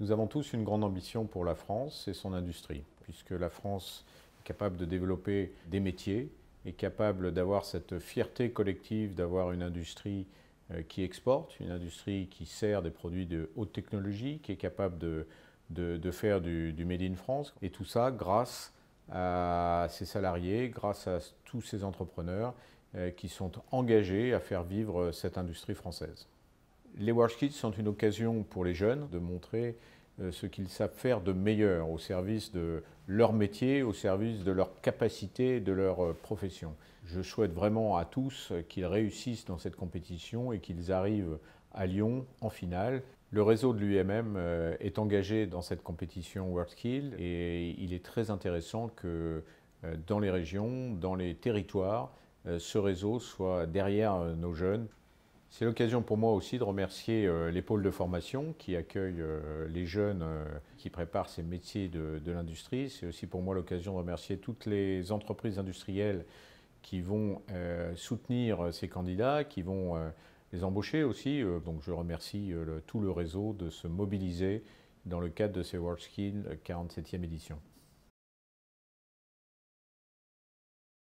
Nous avons tous une grande ambition pour la France et son industrie, puisque la France est capable de développer des métiers, est capable d'avoir cette fierté collective d'avoir une industrie euh, qui exporte, une industrie qui sert des produits de haute technologie, qui est capable de, faire du, du, Made in France. Et tout ça grâce à ses salariés, grâce à tous ces entrepreneurs euh, qui sont engagés à faire vivre cette industrie française. Les World Kids sont une occasion pour les jeunes de montrer euh, ce qu'ils savent faire de meilleur au service de leur métier, au service de leur capacité, de leur euh, profession. Je souhaite vraiment à tous qu'ils réussissent dans cette compétition et qu'ils arrivent à Lyon en finale. Le réseau de l'UMM euh, est engagé dans cette compétition WorldSkill et il est très intéressant que dans les régions, dans les territoires, ce réseau soit derrière nos jeunes c'est l'occasion pour moi aussi de remercier euh, les pôles de formation qui accueillent euh, les jeunes euh, qui préparent ces métiers de, l'industrie. C'est aussi pour moi l'occasion de remercier toutes les entreprises industrielles qui vont soutenir ces candidats, qui vont les embaucher aussi. donc je remercie tout le réseau de se mobiliser dans le cadre de ces World Skills 47e édition.